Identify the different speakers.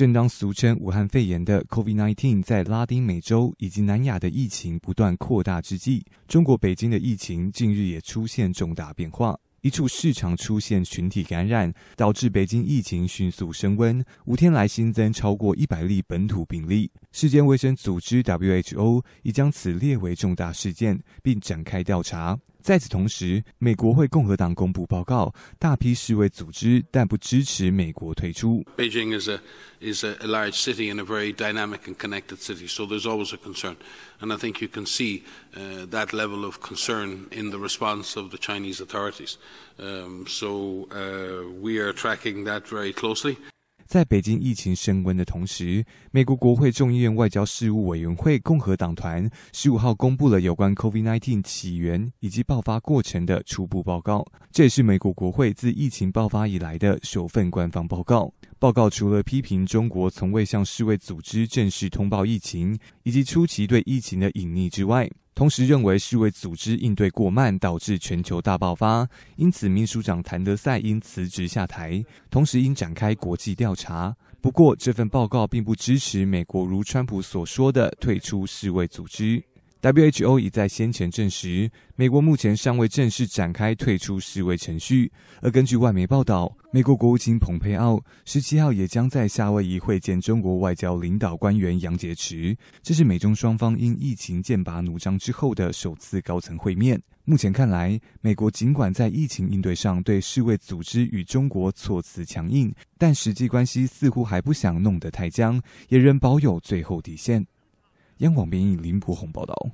Speaker 1: 正当俗称武汉肺炎的 COVID-19 在拉丁美洲以及南亚的疫情不断扩大之际，中国北京的疫情近日也出现重大变化。一处市场出现群体感染，导致北京疫情迅速升温。五天来新增超过一百例本土病例。世界卫生组织 WHO 已将此列为重大事件，并展开调查。在此同时，美国会共和党公布报告，大批示威组织但不支持美国退出。
Speaker 2: Beijing is a is a large city and a very dynamic and connected city, so there's always a concern, and I think you can see uh, that level of concern in the response of the Chinese authorities. Um, so uh, we are tracking that very closely.
Speaker 1: 在北京疫情升温的同时，美国国会众议院外交事务委员会共和党团十五号公布了有关 COVID-19 起源以及爆发过程的初步报告，这也是美国国会自疫情爆发以来的首份官方报告。报告除了批评中国从未向世卫组织正式通报疫情，以及初期对疫情的隐匿之外，同时认为世卫组织应对过慢，导致全球大爆发，因此秘书长谭德赛因辞职下台，同时应展开国际调查。不过这份报告并不支持美国如川普所说的退出世卫组织。WHO 已在先前证实，美国目前尚未正式展开退出世卫程序。而根据外媒报道，美国国务卿蓬佩奥十七号也将在夏威夷会见中国外交领导官员杨洁篪，这是美中双方因疫情剑拔弩张之后的首次高层会面。目前看来，美国尽管在疫情应对上对世卫组织与中国措辞强硬，但实际关系似乎还不想弄得太僵，也仍保有最后底线。央广编译林博宏报道。